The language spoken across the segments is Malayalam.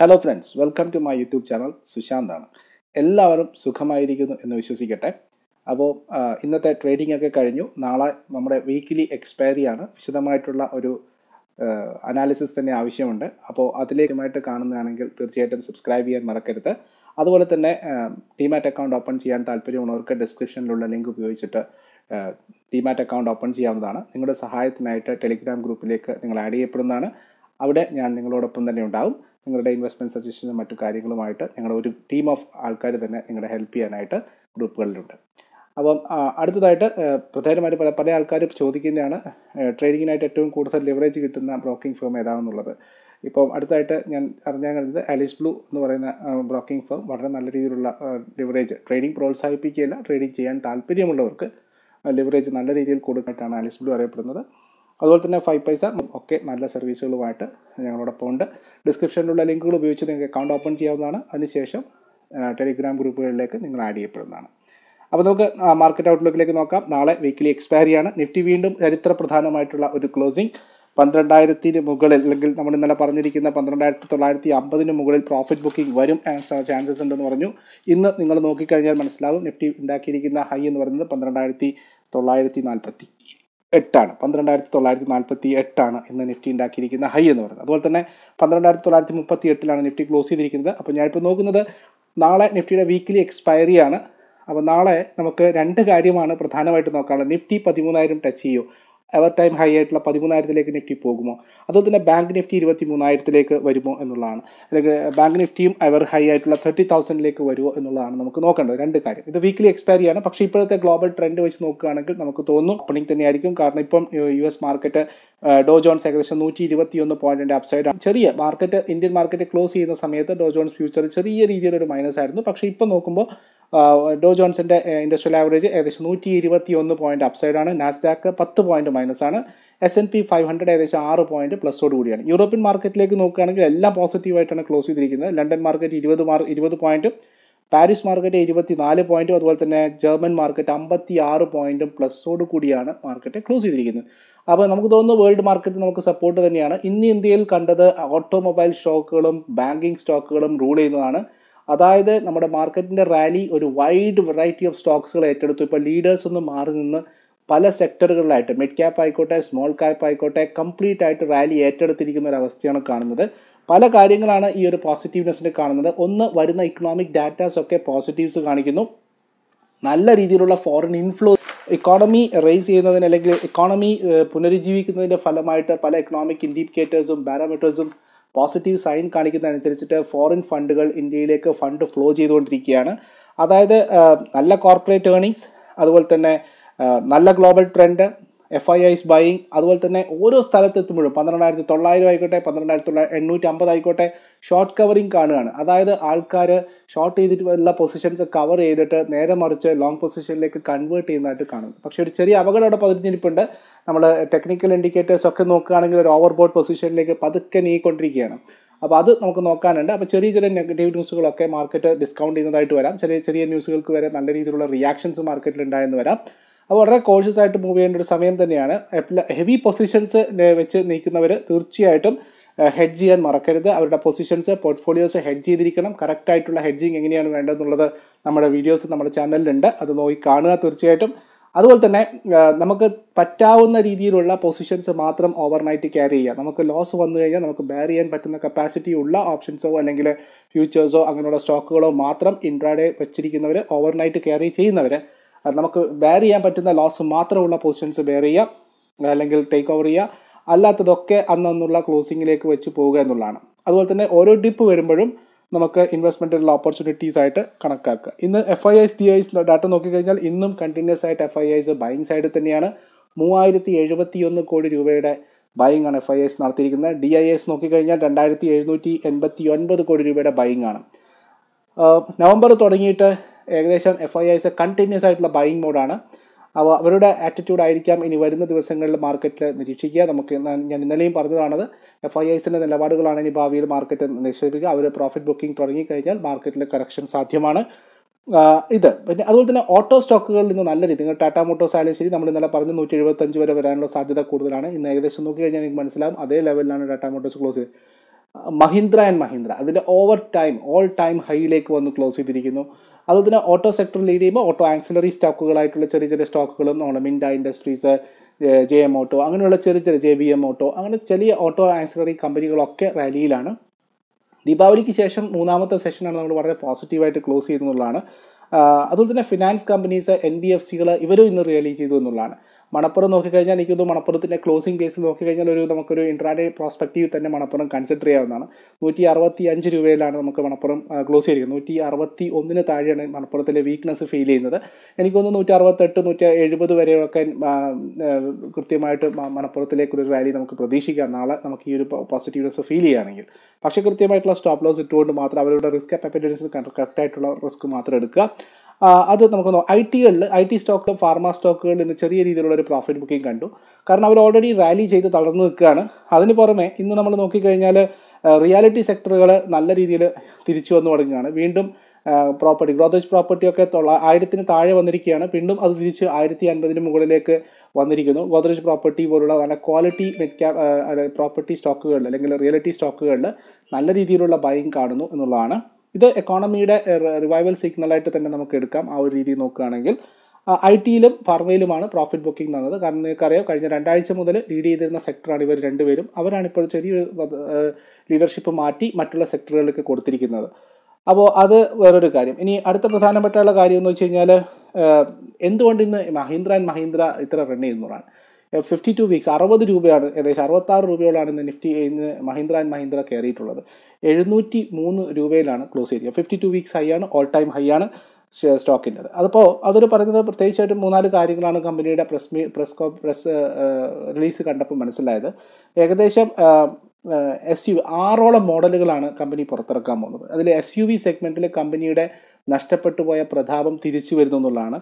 hello friends welcome to my YouTube channel ആണ് എല്ലാവരും സുഖമായിരിക്കുന്നു എന്ന് വിശ്വസിക്കട്ടെ അപ്പോൾ ഇന്നത്തെ ട്രേഡിംഗ് ഒക്കെ കഴിഞ്ഞു നാളെ നമ്മുടെ വീക്കിലി എക്സ്പയറിയാണ് വിശദമായിട്ടുള്ള ഒരു അനാലിസിസ് തന്നെ ആവശ്യമുണ്ട് അപ്പോൾ അതിലേക്കുമായിട്ട് കാണുന്നതാണെങ്കിൽ തീർച്ചയായിട്ടും സബ്സ്ക്രൈബ് ചെയ്യാൻ മറക്കരുത് അതുപോലെ തന്നെ ഡിമാറ്റ് അക്കൗണ്ട് ഓപ്പൺ ചെയ്യാൻ താല്പര്യമുള്ളവർക്ക് ഡിസ്ക്രിപ്ഷനിലുള്ള ലിങ്ക് ഉപയോഗിച്ചിട്ട് ഡിമാറ്റ് അക്കൗണ്ട് ഓപ്പൺ ചെയ്യാവുന്നതാണ് നിങ്ങളുടെ സഹായത്തിനായിട്ട് ടെലിഗ്രാം ഗ്രൂപ്പിലേക്ക് നിങ്ങൾ ആഡ് ചെയ്യപ്പെടുന്നതാണ് അവിടെ ഞാൻ നിങ്ങളോടൊപ്പം തന്നെ ഉണ്ടാവും നിങ്ങളുടെ ഇൻവെസ്റ്റ്മെൻറ്റ് സജഷനും മറ്റു കാര്യങ്ങളുമായിട്ട് ഞങ്ങളുടെ ഒരു ടീം ഓഫ് ആൾക്കാർ തന്നെ നിങ്ങളെ ഹെൽപ്പ് ചെയ്യാനായിട്ട് ഗ്രൂപ്പുകളിലുണ്ട് അപ്പം അടുത്തതായിട്ട് പ്രധാനമായിട്ട് പല പല ആൾക്കാരും ചോദിക്കുന്നതാണ് ട്രേഡിങ്ങിനായിട്ട് ഏറ്റവും കൂടുതൽ ലെവറേജ് കിട്ടുന്ന ബ്രോക്കിംഗ് ഫേം ഏതാണെന്നുള്ളത് ഇപ്പം അടുത്തായിട്ട് ഞാൻ അറിഞ്ഞാൽ കണ്ടത് അലിസ് ബ്ലൂ എന്ന് പറയുന്ന ബ്രോക്കിംഗ് ഫേം വളരെ നല്ല രീതിയിലുള്ള ലിവറേജ് ട്രേഡിംഗ് പ്രോത്സാഹിപ്പിക്കുകയല്ല ട്രേഡിംഗ് ചെയ്യാൻ താല്പര്യമുള്ളവർക്ക് ലിവറേജ് നല്ല രീതിയിൽ കൊടുക്കാനായിട്ടാണ് അലിസ് ബ്ലൂ അറിയപ്പെടുന്നത് അതുപോലെ തന്നെ ഫൈവ് പൈസ ഒക്കെ നല്ല സർവീസുകളുമായിട്ട് ഞങ്ങളോടൊപ്പം ഉണ്ട് ഡിസ്ക്രിപ്ഷനിലുള്ള ലിങ്കുകൾ ഉപയോഗിച്ച് നിങ്ങൾക്ക് അക്കൗണ്ട് ഓപ്പൺ ചെയ്യാവുന്നതാണ് അതിനുശേഷം ടെലിഗ്രാം ഗ്രൂപ്പുകളിലേക്ക് നിങ്ങൾ ആഡ് ചെയ്യപ്പെടുന്നതാണ് അപ്പോൾ നമുക്ക് മാർക്കറ്റ് ഔട്ട്ലുക്കിലേക്ക് നോക്കാം നാളെ വീക്കിലി എക്സ്പയറിയാണ് നിഫ്റ്റി വീണ്ടും ചരിത്ര പ്രധാനമായിട്ടുള്ള ഒരു ക്ലോസിംഗ് പന്ത്രണ്ടായിരത്തിന് മുകളിൽ അല്ലെങ്കിൽ നമ്മൾ ഇന്നലെ പറഞ്ഞിരിക്കുന്ന പന്ത്രണ്ടായിരത്തി തൊള്ളായിരത്തി അമ്പതിന് മുകളിൽ പ്രോഫിറ്റ് ബുക്കിംഗ് വരും ചാൻസസ് ഉണ്ടെന്ന് പറഞ്ഞു ഇന്ന് നിങ്ങൾ നോക്കിക്കഴിഞ്ഞാൽ മനസ്സിലാകും നിഫ്റ്റി ഉണ്ടാക്കിയിരിക്കുന്ന ഹൈ എന്ന് പറയുന്നത് പന്ത്രണ്ടായിരത്തി തൊള്ളായിരത്തി നാൽപ്പത്തി എട്ടാണ് പന്ത്രണ്ടായിരത്തി തൊള്ളായിരത്തി നാൽപ്പത്തി എട്ടാണ് ഇന്ന് നിഫ്റ്റി ഉണ്ടാക്കിയിരിക്കുന്ന ഹൈ എന്ന് പറയുന്നത് അതുപോലെ തന്നെ പന്ത്രണ്ടായിരത്തി തൊള്ളായിരത്തി മുപ്പത്തി എട്ടിലാണ് നിഫ്റ്റി ക്ലോസ് ചെയ്തിരിക്കുന്നത് അപ്പോൾ ഞാനിപ്പോൾ നോക്കുന്നത് നാളെ നിഫ്റ്റിയുടെ വീക്കിലി എക്സ്പയറിയാണ് അപ്പോൾ നാളെ നമുക്ക് രണ്ട് കാര്യമാണ് പ്രധാനമായിട്ട് നോക്കാനുള്ളത് നിഫ്റ്റി പതിമൂന്നായിരം ടച്ച് ചെയ്യൂ എവർ ടൈം ഹൈ ആയിട്ടുള്ള പതിമൂന്നായിരത്തിലേക്ക് നിഫ്റ്റി പോകുമോ അതുപോലെ തന്നെ ബാങ്ക് നിഫ്റ്റി ഇരുപത്തി മൂന്നായിരത്തിലേക്ക് വരുമോ എന്നുള്ളതാണ് അല്ലെങ്കിൽ ബാങ്ക് നിഫ്റ്റിയും അവർ ഹൈ ആയിട്ടുള്ള തേർട്ടി തൗസൻഡിലേക്ക് വരുമോ എന്നുള്ളതാണ് നമുക്ക് നോക്കേണ്ടത് രണ്ട് കാര്യം ഇത് വീക്ക്ലി എക്സ്പയറി ആണ് പക്ഷേ ഇപ്പോഴത്തെ ഗ്ലോബൽ ട്രെൻഡ് വെച്ച് നോക്കുകയാണെങ്കിൽ നമുക്ക് തോന്നുന്നു ഓപ്പണിംഗ് തന്നെയായിരിക്കും കാരണം ഇപ്പം U S market Dow Jones ഏകദേശം നൂറ്റി ഇരുപത്തി ഒന്ന് പോയിന്റിന്റെ അപ്സൈഡ് ആണ് ചെറിയ മാർക്കറ്റ് ഇന്ത്യൻ മാർക്കറ്റ് ക്ലോസ് ചെയ്യുന്ന സമയത്ത് ഡോ ജോൺസ് ഫ്യൂച്ചർ ചെറിയ രീതിയിലൊരു മൈനസ് ആയിരുന്നു പക്ഷേ ഇപ്പം നോക്കുമ്പോൾ ഡോ ജോൺസിൻ്റെ ഇൻഡസ്ട്രിയൽ ആവറേജ് ഏകദേശം നൂറ്റി ഇരുപത്തി ഒന്ന് പോയിൻറ്റ് അപ്സൈഡാണ് നാസ്ഡാക്ക് പത്ത് പോയിൻറ്റ് ആണ് S N P five hundred ഏകദേശം ആറ് പോയിൻറ്റ് പ്ലസ്സോട് കൂടിയാണ് യൂറോപ്യൻ മാർക്കറ്റിലേക്ക് നോക്കുകയാണെങ്കിൽ എല്ലാം പോസിറ്റീവായിട്ടാണ് ക്ലോസ് ചെയ്തിരിക്കുന്നത് ലണ്ടൻ മാർക്കറ്റ് ഇരുപത് മാർ ഇരുപത് പോയിൻറ്റ് പാരീസ് മാർക്കറ്റ് ഇരുപത്തി നാല് പോയിൻറ്റും അതുപോലെ തന്നെ ജർമ്മൻ മാർക്കറ്റ് അമ്പത്തി ആറ് പോയിൻറ്റും പ്ലസ്സോട് കൂടിയാണ് മാർക്കറ്റ് ക്ലോസ് ചെയ്തിരിക്കുന്നത് അപ്പോൾ നമുക്ക് തോന്നുന്നു വേൾഡ് മാർക്കറ്റ് നമുക്ക് സപ്പോർട്ട് തന്നെയാണ് ഇന്ന് ഇന്ത്യയിൽ കണ്ടത് ഓട്ടോമൊബൈൽ സ്റ്റോക്കുകളും ബാങ്കിങ് സ്റ്റോക്കുകളും റൂൾ ചെയ്യുന്നതാണ് അതായത് നമ്മുടെ മാർക്കറ്റിൻ്റെ റാലി ഒരു വൈഡ് വെറൈറ്റി ഓഫ് സ്റ്റോക്സുകൾ ഏറ്റെടുത്തു ഇപ്പോൾ ലീഡേഴ്സ് ഒന്ന് മാറി നിന്ന് പല സെക്ടറുകളിലായിട്ട് മിഡ് ക്യാപ്പ് ആയിക്കോട്ടെ സ്മോൾ ക്യാപ്പ് ആയിക്കോട്ടെ കംപ്ലീറ്റ് ആയിട്ട് റാലി ഏറ്റെടുത്തിരിക്കുന്ന ഒരു അവസ്ഥയാണ് കാണുന്നത് പല കാര്യങ്ങളാണ് ഈ ഒരു പോസിറ്റീവ്നെസ്സിന് കാണുന്നത് ഒന്ന് വരുന്ന ഇക്കണോമിക് ഡാറ്റാസ് ഒക്കെ പോസിറ്റീവ്സ് കാണിക്കുന്നു നല്ല രീതിയിലുള്ള ഫോറിൻ ഇൻഫ്ലോ ഇക്കോണമി റേസ് ചെയ്യുന്നതിന് അല്ലെങ്കിൽ ഇക്കോണമി പുനരുജ്ജീവിക്കുന്നതിൻ്റെ ഫലമായിട്ട് പല ഇക്കണോമിക് ഇൻഡിക്കേറ്റേഴ്സും പാരാമീറ്റേഴ്സും പോസിറ്റീവ് സൈൻ കാണിക്കുന്നതനുസരിച്ചിട്ട് ഫോറിൻ ഫണ്ടുകൾ ഇന്ത്യയിലേക്ക് ഫണ്ട് ഫ്ലോ ചെയ്തുകൊണ്ടിരിക്കുകയാണ് അതായത് നല്ല കോർപ്പറേറ്റ് ഏണിങ്സ് അതുപോലെ തന്നെ നല്ല global trend F I Is buying അതുപോലെ തന്നെ ഓരോ സ്ഥലത്തെത്തുമ്പോഴും പന്ത്രണ്ടായിരത്തി തൊള്ളായിരം ആയിക്കോട്ടെ പന്ത്രണ്ടായിരത്തി തൊള്ളായിരം എണ്ണൂറ്റി അമ്പത് ആയിക്കോട്ടെ ഷോർട്ട് കവറിങ് കാണുകയാണ് അതായത് ആൾക്കാർ ഷോർട്ട് ചെയ്തിട്ടുള്ള പൊസിഷൻസ് കവർ ചെയ്തിട്ട് നേരെ മറിച്ച് ലോങ് പൊസിഷനിലേക്ക് കൺവേർട്ട് ചെയ്യുന്നതായിട്ട് കാണുന്നു പക്ഷേ ഒരു ചെറിയ അപകടം അവിടെ പതിഞ്ഞിരിപ്പുണ്ട് നമ്മൾ ടെക്നിക്കൽ ഇൻഡിക്കേറ്റേഴ്സ് ഒക്കെ നോക്കുകയാണെങ്കിൽ ഒരു ഓവർ ബോർഡ് പൊസിഷനിലേക്ക് പതുക്കെ നീങ്ങിക്കൊണ്ടിരിക്കുകയാണ് അപ്പോൾ അത് നമുക്ക് നോക്കാനുണ്ട് അപ്പോൾ ചെറിയ ചെറിയ നെഗറ്റീവ് ന്യൂസുകളൊക്കെ മാർക്കറ്റ് ഡിസ്കൗണ്ട് ചെയ്യുന്നതായിട്ട് വരാം ചെറിയ ചെറിയ ന്യൂസുകൾക്ക് വരെ നല്ല രീതിയിലുള്ള റിയാക്ഷൻസ് മാർക്കറ്റിൽ ഉണ്ടായെന്ന് വരാം അപ്പോൾ വളരെ കോൺഷ്യസ് ആയിട്ട് മൂവ് ചെയ്യേണ്ട ഒരു സമയം തന്നെയാണ് ഹെവി പൊസിഷൻസ് വെച്ച് നീക്കുന്നവർ തീർച്ചയായിട്ടും ഹെഡ്ജ് ചെയ്യാൻ മറക്കരുത് അവരുടെ പൊസിഷൻസ് പോർട്ട്ഫോളിയോസ് ഹെഡ്ജ് ചെയ്തിരിക്കണം കറക്റ്റായിട്ടുള്ള ഹെഡ്ജിങ് എങ്ങനെയാണ് വേണ്ടതെന്നുള്ളത് നമ്മുടെ വീഡിയോസ് നമ്മുടെ ചാനലിലുണ്ട് അത് നോക്കി കാണുക തീർച്ചയായിട്ടും അതുപോലെ തന്നെ നമുക്ക് പറ്റാവുന്ന രീതിയിലുള്ള പൊസിഷൻസ് മാത്രം ഓവർനൈറ്റ് ക്യാരി ചെയ്യുക നമുക്ക് ലോസ് വന്നു കഴിഞ്ഞാൽ നമുക്ക് ബാർ ചെയ്യാൻ പറ്റുന്ന കപ്പാസിറ്റി ഉള്ള ഓപ്ഷൻസോ അല്ലെങ്കിൽ ഫ്യൂച്ചേഴ്സോ അങ്ങനെയുള്ള സ്റ്റോക്കുകളോ മാത്രം ഇൻട്രാഡേ വെച്ചിരിക്കുന്നവർ ഓവർനൈറ്റ് ക്യാരി ചെയ്യുന്നവർ നമുക്ക് ബെയർ ചെയ്യാൻ പറ്റുന്ന ലോസ് മാത്രമുള്ള പൊസിഷൻസ് ബെയർ ചെയ്യുക അല്ലെങ്കിൽ ടേക്ക് ഓവർ ചെയ്യുക അല്ലാത്തതൊക്കെ അന്നന്നുള്ള ക്ലോസിങ്ങിലേക്ക് വെച്ച് പോവുക എന്നുള്ളതാണ് അതുപോലെ തന്നെ ഓരോ ഡിപ്പ് വരുമ്പോഴും നമുക്ക് ഇൻവെസ്റ്റ്മെൻറ്റിലുള്ള ഓപ്പർച്യൂണിറ്റീസ് ആയിട്ട് കണക്കാക്കുക ഇന്ന് F I Is D I Is നോക്കിക്കഴിഞ്ഞാൽ ഇന്നും കണ്ടിന്യൂസ് ആയിട്ട് എഫ് ഐ ഐസ് ബൈങ് സൈഡിൽ തന്നെയാണ് മൂവായിരത്തി എഴുപത്തി ഒന്ന് കോടി രൂപയുടെ ബൈങ് ആണ് എഫ് ഐ എസ് നടത്തിയിരിക്കുന്നത് ഡി ഐ എസ് നോക്കിക്കഴിഞ്ഞാൽ രണ്ടായിരത്തി എഴുന്നൂറ്റി എൺപത്തി ഒൻപത് കോടി രൂപയുടെ ബൈങ് ആണ് നവംബർ തുടങ്ങിയിട്ട് ഏകദേശം എഫ് ഐ ഐസ് കണ്ടിന്യൂസ് ആയിട്ടുള്ള ബൈയിങ് മോഡാണ് അവ അവരുടെ ആറ്റിറ്റ്യൂഡ് ആയിരിക്കാം ഇനി വരുന്ന ദിവസങ്ങളിൽ മാർക്കറ്റിൽ നിരീക്ഷിക്കുക നമുക്ക് ഞാൻ ഇന്നലെയും പറഞ്ഞതാണത് എഫ് ഐ ഐസിൻ്റെ നിലപാടുകളാണ് ഇനി ഭാവിയിൽ മാർക്കറ്റ് നിക്ഷേപിക്കുക അവർ പ്രോഫിറ്റ് ബുക്കിംഗ് തുടങ്ങിക്കഴിഞ്ഞാൽ മാർക്കറ്റിൽ കറക്ഷൻ സാധ്യമാണ് ഇത് പിന്നെ അതുപോലെ തന്നെ ഓട്ടോ സ്റ്റോക്കുകളിൽ നിന്ന് നല്ല രീതി നിങ്ങൾ ടാറ്റ മോട്ടോഴ്സ് ആയാലും ശരി നമ്മൾ ഇന്നലെ പറഞ്ഞ് നൂറ്റി എഴുപത്തഞ്ച് വരെ വരാനുള്ള സാധ്യത കൂടുതലാണ് ഇന്ന് ഏകദേശം നോക്കി കഴിഞ്ഞാൽ നിങ്ങൾക്ക് മനസ്സിലാവും അതേ ലെവലിലാണ് ടാറ്റ മോട്ടോഴ്സ് ക്ലോസ് ചെയ്ത് മഹീന്ദ്ര ആൻഡ് മഹീന്ദ്ര അതിൻ്റെ ഓവർ ടൈം ഓൾ ടൈം ഹൈയിലേക്ക് വന്ന് ക്ലോസ് ചെയ്തിരിക്കുന്നു അതുപോലെ തന്നെ ഓട്ടോ സെക്ടർ ലീഡ് ചെയ്യുമ്പോൾ ഓട്ടോ ആക്സിലറി സ്റ്റോക്കുകളായിട്ടുള്ള ചെറിയ ചെറിയ സ്റ്റോക്കുകളും നമ്മൾ Minda industries J M auto അങ്ങനെയുള്ള ചെറിയ ചെറിയ ജെ ബി എം ഓട്ടോ അങ്ങനെ ചെറിയ ഓട്ടോ ആക്സിലറി കമ്പനികളൊക്കെ റാലിയിലാണ് ദീപാവലിക്ക് ശേഷം മൂന്നാമത്തെ സെഷനാണ് നമ്മൾ വളരെ പോസിറ്റീവായിട്ട് ക്ലോസ് ചെയ്തു എന്നുള്ളതാണ് അതുപോലെ തന്നെ finance companies N B F സികൾ ഇവരും ഇന്ന് റിയലൈസ് ചെയ്തു എന്നുള്ളതാണ് മണപ്പുറം നോക്കിക്കഴിഞ്ഞാൽ തോന്നുന്നു മണപ്പുറത്തിൻ്റെ ക്ലോസിംഗ് ബേസ് നോക്കിക്കഴിഞ്ഞാൽ ഒരു നമുക്കൊരു ഇൻട്രാഡേ പ്രോസ്പെക്റ്റീവ് തന്നെ മണപ്പുറം കൺസിഡർ ചെയ്യാവുന്നതാണ് നൂറ്റി അറുപത്തി അഞ്ച് രൂപയിലാണ് നമുക്ക് മണപ്പുറം ക്ലോസ് ചെയ്തിരിക്കുന്നത് നൂറ്റി അറുപത്തി ഒന്നിന് താഴെയാണ് മണപ്പുറത്തിലെ വീക്ക്നെസ് ഫീൽ ചെയ്യുന്നത് എനിക്കൊന്ന് നൂറ്റി അറുപത്തെട്ട് നൂറ്റി എഴുപത് വരെയൊക്കെ കൃത്യമായിട്ട് മണപ്പുറത്തിലേക്കൊരു ഒരു റാലി നമുക്ക് പ്രതീക്ഷിക്കാം നാളെ നമുക്ക് ഈ ഒരു പോസിറ്റീവ്നെസ് ഫീൽ ചെയ്യുകയാണെങ്കിൽ പക്ഷേ കൃത്യമായിട്ടുള്ള സ്റ്റോപ്പ് ലോസ് ഇട്ടുകൊണ്ട് മാത്രം അവരുടെ റിസ്ക് അപ്പറ്റൻസ് കറക്റ്റായിട്ടുള്ള റിസ്ക് മാത്രം എടുക്കുക അത് നമുക്ക് ഐ ടികളിൽ ഐ ടി സ്റ്റോക്കുകൾ ഫാർമ സ്റ്റോക്കുകളിൽ നിന്ന് ചെറിയ രീതിയിലുള്ള ഒരു പ്രോഫിറ്റ് ബുക്കിംഗ് കണ്ടു കാരണം അവർ ഓൾറെഡി റാലി ചെയ്ത് തളർന്നു നിൽക്കുകയാണ് അതിന് പുറമെ ഇന്ന് നമ്മൾ നോക്കിക്കഴിഞ്ഞാൽ റിയാലിറ്റി സെക്ടറുകൾ നല്ല രീതിയിൽ തിരിച്ചു വന്നു തുടങ്ങുകയാണ് വീണ്ടും പ്രോപ്പർട്ടി ഗ്രോത്തേജ് പ്രോപ്പർട്ടി ഒക്കെ തൊള്ള ആയിരത്തിന് താഴെ വന്നിരിക്കുകയാണ് വീണ്ടും അത് തിരിച്ച് ആയിരത്തി അൻപതിന് മുകളിലേക്ക് വന്നിരിക്കുന്നു ഗോദ്രേജ് പ്രോപ്പർട്ടി പോലുള്ള നല്ല ക്വാളിറ്റി പ്രോപ്പർട്ടി സ്റ്റോക്കുകളിൽ അല്ലെങ്കിൽ റിയലിറ്റി സ്റ്റോക്കുകളിൽ നല്ല രീതിയിലുള്ള ബൈങ് കാണുന്നു എന്നുള്ളതാണ് ഇത് എക്കോണമിയുടെ റിവൈവൽ സിഗ്നലായിട്ട് തന്നെ നമുക്ക് എടുക്കാം ആ ഒരു രീതിയിൽ നോക്കുകയാണെങ്കിൽ ഐ ടിയിലും ഫാർമയിലുമാണ് പ്രോഫിറ്റ് ബുക്കിംഗ് നടന്നത് കാരണം നിങ്ങൾക്കറിയാം കഴിഞ്ഞ രണ്ടാഴ്ച മുതൽ ലീഡ് ചെയ്തിരുന്ന സെക്ടറാണ് ഇവർ രണ്ടുപേരും അവരാണ് ഇപ്പോൾ ചെറിയൊരു ലീഡർഷിപ്പ് മാറ്റി മറ്റുള്ള സെക്ടറുകളിലേക്ക് കൊടുത്തിരിക്കുന്നത് അപ്പോൾ അത് വേറൊരു കാര്യം ഇനി അടുത്ത പ്രധാനപ്പെട്ട കാര്യം എന്ന് വെച്ച് കഴിഞ്ഞാൽ എന്തുകൊണ്ട് ഇന്ന് മഹീന്ദ്ര ആൻഡ് മഹീന്ദ്ര ഇത്ര റൺ ചെയ്യുന്നതാണ് ഫിഫ്റ്റി ടു വീക്സ് അറുപത് രൂപയാണ് ഏകദേശം അറുപത്താറ് രൂപയോളാണ് ഇന്ന് നിഫ്റ്റി ഇന്ന് മഹീന്ദ്ര ആൻഡ് മഹീന്ദ്ര കയറിയിട്ടുള്ളത് എഴുന്നൂറ്റി മൂന്ന് രൂപയിലാണ് ക്ലോസ് ചെയ്തത് ഫിഫ്റ്റി ടു വീക്സ് ഹൈ ആണ് ഓൾ ടൈം ഹൈ ആണ് സ്റ്റോക്കിൻ്റെ അതിപ്പോൾ അതൊരു പറയുന്നത് പ്രത്യേകിച്ചായിട്ട് മൂന്നാല് കാര്യങ്ങളാണ് കമ്പനിയുടെ പ്രസ് മീ പ്രസ് കോ പ്രസ് റിലീസ് കണ്ടപ്പോൾ മനസ്സിലായത് ഏകദേശം എസ് യു ആറോളം മോഡലുകളാണ് കമ്പനി പുറത്തിറക്കാൻ പോകുന്നത് അതിൽ എസ് യു വി സെഗ്മെൻറ്റിൽ കമ്പനിയുടെ നഷ്ടപ്പെട്ടു പോയ പ്രതാപം തിരിച്ചു വരുന്നു എന്നുള്ളതാണ്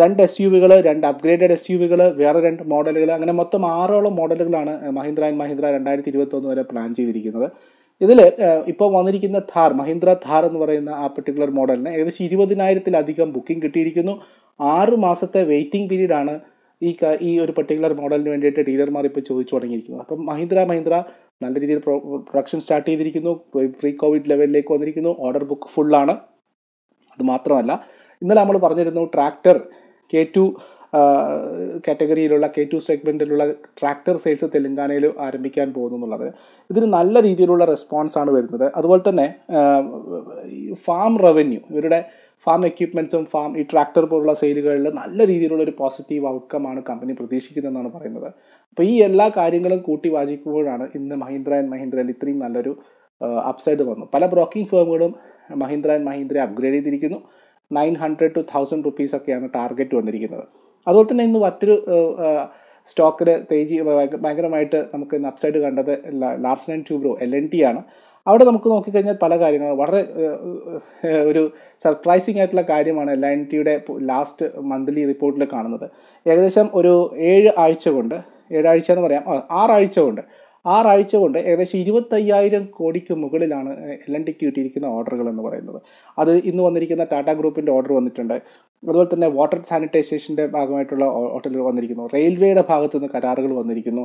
രണ്ട് എസ് യു വികൾ രണ്ട് അപ്ഗ്രേഡഡ് എസ് യു വികൾ വേറെ രണ്ട് മോഡലുകൾ അങ്ങനെ മൊത്തം ആറോളം മോഡലുകളാണ് മഹീന്ദ്ര ആൻഡ് മഹീന്ദ്ര രണ്ടായിരത്തി ഇരുപത്തൊന്ന് വരെ പ്ലാൻ ചെയ്തിരിക്കുന്നത് ഇതിൽ ഇപ്പോൾ വന്നിരിക്കുന്ന ഥാർ മഹീന്ദ്ര ഥാർ എന്ന് പറയുന്ന ആ പെർട്ടിക്കുലർ മോഡലിന് ഏകദേശം ഇരുപതിനായിരത്തിലധികം ബുക്കിംഗ് കിട്ടിയിരിക്കുന്നു ആറ് മാസത്തെ വെയിറ്റിംഗ് പീരീഡാണ് ഈ ഈ ഒരു പെർട്ടിക്കുലർ മോഡലിന് വേണ്ടിയിട്ട് ഡീലർമാർ ഇപ്പോൾ ചോദിച്ചു തുടങ്ങിയിരിക്കുന്നത് അപ്പം മഹീന്ദ്ര മഹീന്ദ്ര നല്ല രീതിയിൽ പ്രൊഡക്ഷൻ സ്റ്റാർട്ട് ചെയ്തിരിക്കുന്നു പ്രീ കോവിഡ് ലെവലിലേക്ക് വന്നിരിക്കുന്നു ഓർഡർ ബുക്ക് ഫുള്ളാണ് അത് മാത്രമല്ല ഇന്നലെ നമ്മൾ പറഞ്ഞിരുന്നു ട്രാക്ടർ കെ ടു കാറ്റഗറിയിലുള്ള കെ ടു സെഗ്മെൻറ്റിലുള്ള ട്രാക്ടർ സെയിൽസ് തെലങ്കാനയിൽ ആരംഭിക്കാൻ പോകുന്നു എന്നുള്ളത് ഇതിന് നല്ല രീതിയിലുള്ള റെസ്പോൺസാണ് വരുന്നത് അതുപോലെ തന്നെ ഫാം റവന്യൂ ഇവരുടെ ഫാം എക്യുപ്മെൻസും ഫാം ഈ ട്രാക്ടർ പോലുള്ള സെയിലുകളിൽ നല്ല രീതിയിലുള്ള ഒരു പോസിറ്റീവ് ഔട്ട്കമാണ് കമ്പനി പ്രതീക്ഷിക്കുന്നതെന്നാണ് പറയുന്നത് അപ്പോൾ ഈ എല്ലാ കാര്യങ്ങളും കൂട്ടി വാചിക്കുമ്പോഴാണ് ഇന്ന് മഹീന്ദ്ര ആൻഡ് മഹീന്ദ്രയിൽ ഇത്രയും നല്ലൊരു അപ്സൈഡ് വന്നു പല ബ്രോക്കിംഗ് ഫേമുകളും മഹീന്ദ്ര ആൻഡ് മഹീന്ദ്രയെ അപ്ഗ്രേഡ് ചെയ്തിരിക്കുന്നു nine hundred to thousand rupees ഒക്കെയാണ് ടാർഗറ്റ് വന്നിരിക്കുന്നത് അതുപോലെ തന്നെ ഇന്ന് മറ്റൊരു സ്റ്റോക്കിൽ തേജി ഭയങ്കരമായിട്ട് നമുക്ക് ഇന്ന് അപ്സൈഡ് കണ്ടത് Larsen and Toubro L N T ആണ് അവിടെ നമുക്ക് നോക്കിക്കഴിഞ്ഞാൽ പല കാര്യങ്ങളും വളരെ ഒരു സർപ്രൈസിങ് ആയിട്ടുള്ള കാര്യമാണ് എൽ എൻ ടിയുടെ ലാസ്റ്റ് മന്ത്ലി റിപ്പോർട്ടിൽ കാണുന്നത് ഏകദേശം ഒരു ഏഴ് ആഴ്ച കൊണ്ട് ഏഴാഴ്ച എന്ന് പറയാം ആറാഴ്ച കൊണ്ട് ആറാഴ്ച കൊണ്ട് ഏകദേശം ഇരുപത്തയ്യായിരം കോടിക്ക് മുകളിലാണ് എൽ എൻ ടിക്ക് കിട്ടിയിരിക്കുന്ന ഓർഡറുകൾ എന്ന് പറയുന്നത് അത് ഇന്ന് വന്നിരിക്കുന്ന ടാറ്റ ഗ്രൂപ്പിൻ്റെ ഓർഡർ വന്നിട്ടുണ്ട് അതുപോലെ തന്നെ വാട്ടർ സാനിറ്റൈസേഷൻ്റെ ഭാഗമായിട്ടുള്ള ഹോട്ടലുകൾ വന്നിരിക്കുന്നു റെയിൽവേയുടെ ഭാഗത്തു നിന്ന് കരാറുകൾ വന്നിരിക്കുന്നു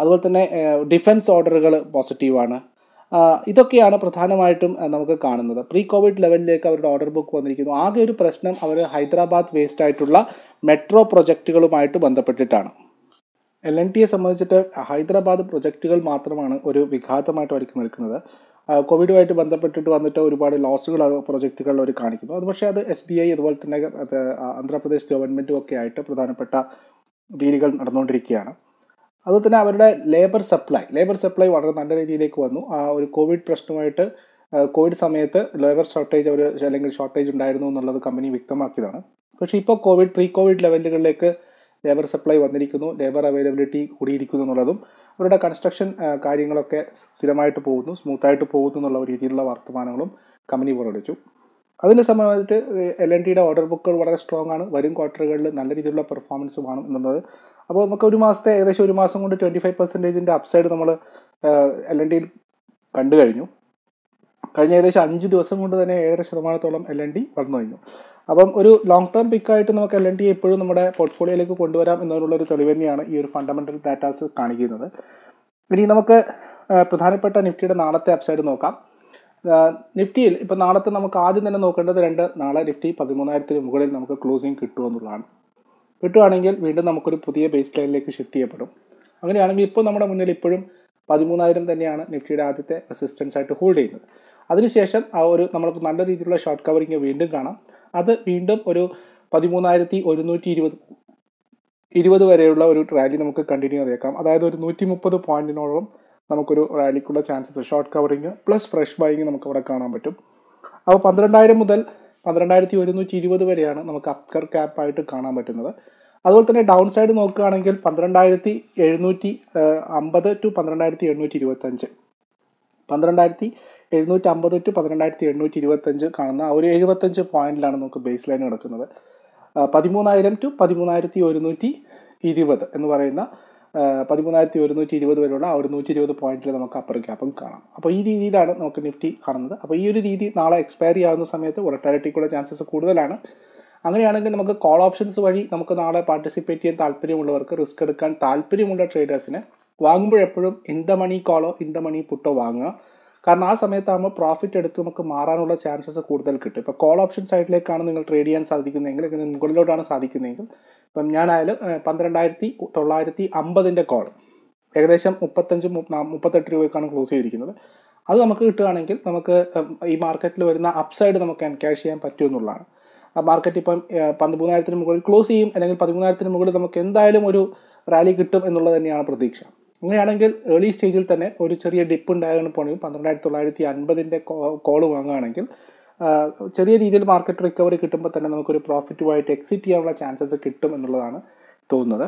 അതുപോലെ തന്നെ ഡിഫൻസ് ഓർഡറുകൾ പോസിറ്റീവാണ് ഇതൊക്കെയാണ് പ്രധാനമായിട്ടും നമുക്ക് കാണുന്നത് പ്രീ കോവിഡ് ലെവലിലേക്ക് അവരുടെ ഓർഡർ ബുക്ക് വന്നിരിക്കുന്നു ആകെ ഒരു പ്രശ്നം അവർ ഹൈദരാബാദ് വേസ്റ്റ് ആയിട്ടുള്ള മെട്രോ പ്രൊജക്റ്റുകളുമായിട്ട് ബന്ധപ്പെട്ടിട്ടാണ് എൽ എൻ ടിയെ സംബന്ധിച്ചിട്ട് ഹൈദരാബാദ് പ്രൊജക്റ്റുകൾ മാത്രമാണ് ഒരു വിഘാതമായിട്ട് അവർക്ക് നിൽക്കുന്നത് കോവിഡുമായിട്ട് ബന്ധപ്പെട്ടിട്ട് വന്നിട്ട് ഒരുപാട് ലോസുകൾ ആ പ്രൊജക്റ്റുകളിൽ അവർ കാണിക്കുന്നു അത് പക്ഷേ അത് എസ് ബി ഐ അതുപോലെ തന്നെ ആന്ധ്രാപ്രദേശ് ഗവൺമെൻറ്റും ഒക്കെ ആയിട്ട് പ്രധാനപ്പെട്ട ഡീലുകൾ നടന്നുകൊണ്ടിരിക്കുകയാണ് അതുപോലെ തന്നെ അവരുടെ ലേബർ സപ്ലൈ ലേബർ സപ്ലൈ വളരെ നല്ല രീതിയിലേക്ക് വന്നു ആ ഒരു കോവിഡ് പ്രശ്നമായിട്ട് കോവിഡ് സമയത്ത് ലേബർ ഷോർട്ടേജ് അവർ അല്ലെങ്കിൽ ഷോർട്ടേജ് ഉണ്ടായിരുന്നു എന്നുള്ളത് കമ്പനി വ്യക്തമാക്കിയതാണ് പക്ഷേ ഇപ്പോൾ കോവിഡ് പ്രീ കോവിഡ് ലെവലുകളിലേക്ക് ലേബർ സപ്ലൈ വന്നിരിക്കുന്നു ലേബർ അവൈലബിലിറ്റി കൂടിയിരിക്കുന്നു എന്നുള്ളതും അവരുടെ കൺസ്ട്രക്ഷൻ കാര്യങ്ങളൊക്കെ സ്ഥിരമായിട്ട് പോകുന്നു സ്മൂത്തായിട്ട് പോകുന്നു എന്നുള്ള രീതിയിലുള്ള വർത്തമാനങ്ങളും കമ്പനി പുറപ്പെടുവിച്ചു അതിൻ്റെ സംബന്ധിച്ച് എൽ എൻ ടിയുടെ ഓർഡർ ബുക്കുകൾ വളരെ സ്ട്രോങ് ആണ് വരും ക്വാർട്ടറുകളിൽ നല്ല രീതിയിലുള്ള പെർഫോമൻസ് കാണും എന്നുള്ളത് അപ്പോൾ നമുക്ക് ഒരു മാസത്തെ ഏകദേശം ഒരു മാസം കൊണ്ട് ട്വൻറ്റി ഫൈവ് പെർസെൻറ്റേജിൻ്റെ അപ്സൈഡ് നമ്മൾ എൽ എൻ ടിയിൽ കണ്ടു കഴിഞ്ഞു കഴിഞ്ഞ ഏകദേശം അഞ്ച് ദിവസം കൊണ്ട് തന്നെ ഏഴര ശതമാനത്തോളം എൽ എൻ ഡി വളർന്നു കഴിഞ്ഞു അപ്പം ഒരു ലോങ് ടേം പിക്കായിട്ട് നമുക്ക് എൽ എൻ ഡി എപ്പോഴും നമ്മുടെ പോർട്ട്ഫോളിയോയിലേക്ക് കൊണ്ടുവരാം എന്നതിനുള്ള ഒരു തെളിവ് തന്നെയാണ് ഈ ഒരു ഫണ്ടമെന്റൽ ഡാറ്റാസ് കാണിക്കുന്നത് ഇനി നമുക്ക് പ്രധാനപ്പെട്ട നിഫ്റ്റിയുടെ നാളത്തെ അപ്സൈഡ് നോക്കാം നിഫ്റ്റിയിൽ ഇപ്പം നാളത്തെ നമുക്ക് ആദ്യം തന്നെ നോക്കേണ്ടത് രണ്ട് നാളെ നിഫ്റ്റി പതിമൂന്നായിരത്തിന് മുകളിൽ നമുക്ക് ക്ലോസിങ് എന്നുള്ളതാണ് കിട്ടുകയാണെങ്കിൽ വീണ്ടും നമുക്കൊരു പുതിയ ബേസ് ലൈനിലേക്ക് ഷിഫ്റ്റ് ചെയ്യപ്പെടും അങ്ങനെയാണെങ്കിൽ ഇപ്പോൾ നമ്മുടെ മുന്നിൽ ഇപ്പോഴും പതിമൂന്നായിരം തന്നെയാണ് നിഫ്റ്റിയുടെ ആദ്യത്തെ റെസിസ്റ്റൻസ് ആയിട്ട് ഹോൾഡ് ചെയ്യുന്നത് അതിനുശേഷം ആ ഒരു നമ്മൾക്ക് നല്ല രീതിയിലുള്ള ഷോർട്ട് കവറിങ് വീണ്ടും കാണാം അത് വീണ്ടും ഒരു പതിമൂന്നായിരത്തി ഒരുന്നൂറ്റി ഇരുപത് ഇരുപത് വരെയുള്ള ഒരു റാലി നമുക്ക് കണ്ടിന്യൂ ചെയ്തേക്കാം അതായത് ഒരു നൂറ്റി മുപ്പത് പോയിന്റിനോളം നമുക്കൊരു റാലിക്കുള്ള chances short covering plus fresh buying നമുക്ക് ഇവിടെ കാണാൻ പറ്റും അപ്പോൾ പന്ത്രണ്ടായിരം മുതൽ പന്ത്രണ്ടായിരത്തി ഒരുന്നൂറ്റി ഇരുപത് വരെയാണ് നമുക്ക് അപ്കർ ക്യാപ്പ് ആയിട്ട് കാണാൻ പറ്റുന്നത് അതുപോലെ തന്നെ ഡൗൺ സൈഡ് നോക്കുകയാണെങ്കിൽ പന്ത്രണ്ടായിരത്തി എഴുന്നൂറ്റി അമ്പത് ടു പന്ത്രണ്ടായിരത്തി എണ്ണൂറ്റി ഇരുപത്തഞ്ച് പന്ത്രണ്ടായിരത്തി എഴുന്നൂറ്റി അമ്പത് ടു പന്ത്രണ്ടായിരത്തി എണ്ണൂറ്റി ഇരുപത്തഞ്ച് കാണുന്ന ഒരു എഴുപത്തഞ്ച് പോയിന്റിലാണ് നമുക്ക് ബേസ് ലൈൻ കിടക്കുന്നത് പതിമൂന്നായിരം ടു പതിമൂന്നായിരത്തി ഒരുന്നൂറ്റി ഇരുപത് എന്ന് പറയുന്ന പതിമൂന്നായിരത്തി ഒരുന്നൂറ്റി ഇരുപത് വരെയുള്ള ഒരു നൂറ്റി ഇരുപത് പോയിന്റിൽ നമുക്ക് അപ്പർ ക്യാപ്പും കാണാം അപ്പോൾ ഈ രീതിയിലാണ് നമുക്ക് നിഫ്റ്റി കാണുന്നത് അപ്പോൾ ഈ ഒരു രീതി നാളെ എക്സ്പയറി ആവുന്ന സമയത്ത് ഒരട്ടാരിറ്റിക്കുള്ള ചാൻസസ് കൂടുതലാണ് അങ്ങനെയാണെങ്കിൽ നമുക്ക് കോൾ ഓപ്ഷൻസ് വഴി നമുക്ക് നാളെ പാർട്ടിസിപ്പേറ്റ് ചെയ്യാൻ താല്പര്യമുള്ളവർക്ക് റിസ്ക് എടുക്കാൻ താല്പര്യമുള്ള ട്രേഡേഴ്സിന് വാങ്ങുമ്പോഴെപ്പോഴും ഇൻ ദ മണി കോളോ ഇൻ ദ മണി പുട്ടോ വാങ്ങുക കാരണം ആ സമയത്താകുമ്പോൾ പ്രോഫിറ്റ് എടുത്ത് നമുക്ക് മാറാനുള്ള ചാൻസസ് കൂടുതൽ കിട്ടും ഇപ്പോൾ കോൾ ഓപ്ഷൻ സൈഡിലേക്കാണ് നിങ്ങൾ ട്രേഡ് ചെയ്യാൻ സാധിക്കുന്നതെങ്കിൽ അല്ലെങ്കിൽ മുകളിലോട്ടാണ് സാധിക്കുന്നതെങ്കിൽ ഇപ്പം ഞാനായാലും പന്ത്രണ്ടായിരത്തി തൊള്ളായിരത്തി അമ്പതിൻ്റെ കോൾ ഏകദേശം മുപ്പത്തഞ്ചും മുപ്പത്തെട്ട് രൂപയ്ക്കാണ് ക്ലോസ് ചെയ്തിരിക്കുന്നത് അത് നമുക്ക് കിട്ടുകയാണെങ്കിൽ നമുക്ക് ഈ മാർക്കറ്റിൽ വരുന്ന അപ്സൈഡ് നമുക്ക് എൻകാഷ് ചെയ്യാൻ പറ്റുമെന്നുള്ളതാണ് മാർക്കറ്റ് ഇപ്പം പതിമൂന്നായിരത്തിന് മുകളിൽ ക്ലോസ് ചെയ്യും അല്ലെങ്കിൽ പതിമൂന്നായിരത്തിന് മുകളിൽ നമുക്ക് എന്തായാലും ഒരു റാലി കിട്ടും എന്നുള്ളത് തന്നെയാണ് പ്രതീക്ഷ അങ്ങനെയാണെങ്കിൽ ഏർലി സ്റ്റേജിൽ തന്നെ ഒരു ചെറിയ ഡിപ്പ് ഉണ്ടാകുന്ന പോണെങ്കിൽ പന്ത്രണ്ടായിരത്തി തൊള്ളായിരത്തി അൻപതിൻ്റെ കോള് വാങ്ങുകയാണെങ്കിൽ ചെറിയ രീതിയിൽ മാർക്കറ്റ് റിക്കവറി കിട്ടുമ്പോൾ തന്നെ നമുക്കൊരു പ്രോഫിറ്റുമായിട്ട് എക്സിറ്റ് ചെയ്യാനുള്ള ചാൻസസ് കിട്ടും എന്നുള്ളതാണ് തോന്നുന്നത്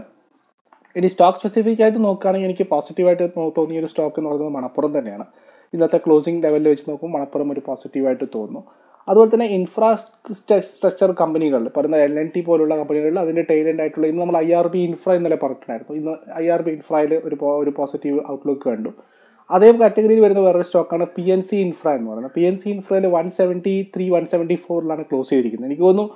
ഇനി സ്റ്റോക്ക് സ്പെസിഫിക് ആയിട്ട് നോക്കുകയാണെങ്കിൽ എനിക്ക് പോസിറ്റീവായിട്ട് തോന്നിയ ഒരു സ്റ്റോക്ക് എന്ന് പറയുന്നത് മണപ്പുറം തന്നെയാണ് ഇന്നത്തെ ക്ലോസിംഗ് ലെവലിൽ വെച്ച് നോക്കുമ്പോൾ മണപ്പുറം ഒരു പോസിറ്റീവായിട്ട് തോന്നുന്നു അതുപോലെ തന്നെ ഇൻഫ്രാസ്ട്രക്ചർ കമ്പനികൾ പറയുന്ന എൽ എൻ ടി പോലുള്ള കമ്പനികളിൽ അതിൻ്റെ ടൈലൻ്റ് ആയിട്ടുള്ള ഇന്ന് നമ്മൾ ഐ ആർ ബി ഇൻഫ്ര എന്നല്ലേ പറഞ്ഞിട്ടുണ്ടായിരുന്നു ഇന്ന് ഐ ആർ ബി ഇൻഫ്രയിൽ ഒരു ഒരു പോസിറ്റീവ് ഔട്ട്ലുക്ക് കണ്ടു അതേ കാറ്റഗറിയിൽ വരുന്ന വേറൊരു സ്റ്റോക്കാണ് പി എൻ സി ഇൻഫ്ര എന്ന് പറയുന്നത് പി എൻ സി ഇൻഫ്രയിൽ one seventy three one seventy ഫോറിലാണ് ക്ലോസ് ചെയ്തിരിക്കുന്നത് എനിക്ക് തോന്നുന്നു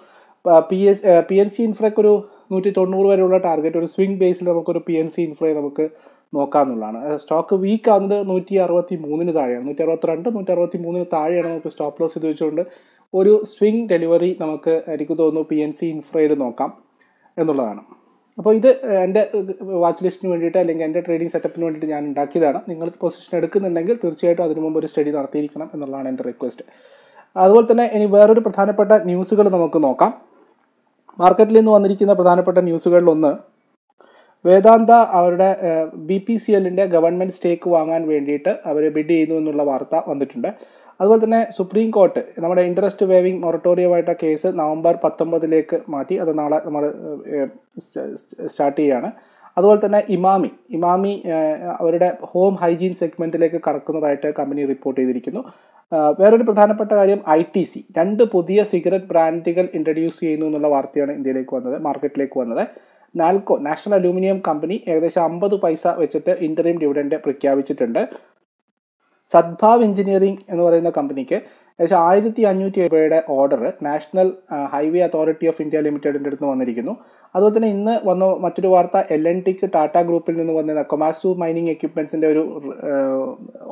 P S P N C ഇൻഫ്രയ്ക്ക് ഒരു നൂറ്റി തൊണ്ണൂറ് വരെയുള്ള ടാർഗറ്റ് ഒരു സ്വിംഗ് ബേസിൽ നമുക്കൊരു പി എൻ സി ഇൻഫ്രയെ നമുക്ക് നോക്കാമെന്നുള്ളതാണ് സ്റ്റോക്ക് വീക്ക് ആകുന്നത് നൂറ്റി അറുപത്തി മൂന്നിന് താഴെയാണ് നൂറ്റി രണ്ട് നൂറ്റി അറുപത്തി മൂന്നിന് താഴെയാണ് നമുക്ക് സ്റ്റോപ്പ് ലോസ് ഇത് വെച്ചുകൊണ്ട് ഒരു സ്വിംഗ് ഡെലിവറി നമുക്ക് എനിക്ക് തോന്നുന്നു പി എൻ സി ഇൻഫ്രയിൽ നോക്കാം എന്നുള്ളതാണ് അപ്പോൾ ഇത് എൻ്റെ വാച്ച് ലിസ്റ്റിന് വേണ്ടിയിട്ട് അല്ലെങ്കിൽ എൻ്റെ ട്രേഡിംഗ് സെറ്റപ്പിന് വേണ്ടിയിട്ട് ഞാൻ ഉണ്ടാക്കിയതാണ് നിങ്ങൾ പൊസിഷൻ എടുക്കുന്നുണ്ടെങ്കിൽ തീർച്ചയായിട്ടും അതിനു മുമ്പ് ഒരു സ്റ്റഡി നടത്തിയിരിക്കണം എന്നുള്ളതാണ് എൻ്റെ റിക്വസ്റ്റ് അതുപോലെ തന്നെ ഇനി വേറൊരു പ്രധാനപ്പെട്ട ന്യൂസുകൾ നമുക്ക് നോക്കാം മാർക്കറ്റിൽ നിന്ന് വന്നിരിക്കുന്ന പ്രധാനപ്പെട്ട ന്യൂസുകളിലൊന്ന് വേദാന്ത അവരുടെ ബി പി സി എല്ലിൻ്റെ ഗവൺമെൻറ് സ്റ്റേക്ക് വാങ്ങാൻ വേണ്ടിയിട്ട് അവർ ബിഡ് ചെയ്യുന്നു എന്നുള്ള വാർത്ത വന്നിട്ടുണ്ട് അതുപോലെ തന്നെ സുപ്രീം കോർട്ട് നമ്മുടെ ഇൻട്രസ്റ്റ് വേവിംഗ് മൊറട്ടോറിയമായിട്ട കേസ് നവംബർ പത്തൊമ്പതിലേക്ക് മാറ്റി അത് നാളെ നമ്മൾ സ്റ്റാർട്ട് ചെയ്യുകയാണ് അതുപോലെ തന്നെ ഇമാമി ഇമാമി അവരുടെ ഹോം ഹൈജീൻ സെഗ്മെൻറ്റിലേക്ക് കടക്കുന്നതായിട്ട് കമ്പനി റിപ്പോർട്ട് ചെയ്തിരിക്കുന്നു വേറൊരു പ്രധാനപ്പെട്ട കാര്യം ഐ ടി സി രണ്ട് പുതിയ സിഗരറ്റ് ബ്രാൻഡുകൾ ഇൻട്രൊഡ്യൂസ് ചെയ്യുന്നു എന്നുള്ള വാർത്തയാണ് ഇന്ത്യയിലേക്ക് വന്നത് മാർക്കറ്റിലേക്ക് വന്നത് നാൽക്കോ നാഷണൽ അലൂമിനിയം കമ്പനി ഏകദേശം അമ്പത് പൈസ വെച്ചിട്ട് ഇൻ്ററീം ഡിവിഡൻഡ് പ്രഖ്യാപിച്ചിട്ടുണ്ട് സദ്ഭാവ് എഞ്ചിനീയറിംഗ് എന്ന് പറയുന്ന കമ്പനിക്ക് ഏകദേശം ആയിരത്തി അഞ്ഞൂറ്റി രൂപയുടെ order national highway authority of India ലിമിറ്റഡിൻ്റെ അടുത്ത് വന്നിരിക്കുന്നു അതുപോലെ തന്നെ ഇന്ന് വന്ന മറ്റൊരു വാർത്ത എൽ എൻ ടിക്ക് ടാറ്റ ഗ്രൂപ്പിൽ നിന്ന് വന്ന കൊമാസു മൈനിങ് എക്യുപ്മെൻറ്റ്സിൻ്റെ ഒരു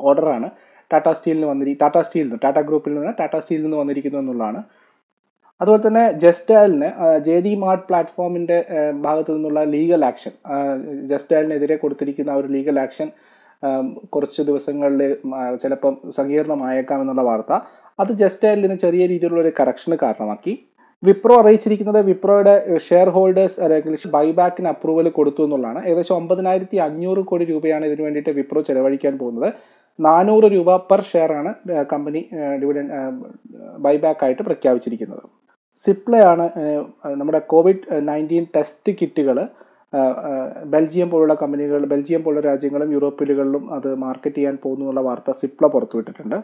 ഓർഡറാണ് ടാറ്റാ സ്റ്റീലിന് വന്നിരിക്കും ടാറ്റാ സ്റ്റീലിൽ നിന്ന് ടാറ്റാ ഗ്രൂപ്പിൽ നിന്ന് ടാറ്റാ സ്റ്റീലിൽ നിന്ന് വന്നിരിക്കുന്നു എന്നുള്ളതാണ് അതുപോലെ തന്നെ ജസ്റ്റാലിന് ജെ ഡി മാർട്ട് പ്ലാറ്റ്ഫോമിൻ്റെ ഭാഗത്തു നിന്നുള്ള ലീഗൽ ആക്ഷൻ ജസ്റ്റാലിനെതിരെ കൊടുത്തിരിക്കുന്ന ഒരു ലീഗൽ ആക്ഷൻ കുറച്ച് ദിവസങ്ങളിൽ ചിലപ്പം സങ്കീർണമായേക്കാം എന്നുള്ള വാർത്ത അത് ജസ്റ്റാലിൽ ചെറിയ രീതിയിലുള്ള ഒരു കറക്ഷന് കാരണമാക്കി വിപ്രോ അറിയിച്ചിരിക്കുന്നത് വിപ്രോയുടെ ഷെയർ ഹോൾഡേഴ്സ് അല്ലെങ്കിൽ ബൈബാക്കിന് അപ്രൂവൽ കൊടുത്തു എന്നുള്ളതാണ് ഏകദേശം ഒമ്പതിനായിരത്തി അഞ്ഞൂറ് കോടി രൂപയാണ് ഇതിനു വേണ്ടിയിട്ട് വിപ്രോ ചെലവഴിക്കാൻ പോകുന്നത് നാനൂറ് രൂപ പെർ ഷെയർ ആണ് കമ്പനി ഡിവിഡൻ ബൈബാക്ക് ആയിട്ട് പ്രഖ്യാപിച്ചിരിക്കുന്നത് സിപ്ലയാണ് നമ്മുടെ കോവിഡ് നയൻറ്റീൻ ടെസ്റ്റ് കിറ്റുകൾ ബെൽജിയം പോലുള്ള കമ്പനികൾ ബെൽജിയം പോലുള്ള രാജ്യങ്ങളും യൂറോപ്പിലുകളിലും അത് മാർക്കറ്റ് ചെയ്യാൻ പോകുന്നു എന്നുള്ള വാർത്ത സിപ്ല പുറത്തുവിട്ടിട്ടുണ്ട്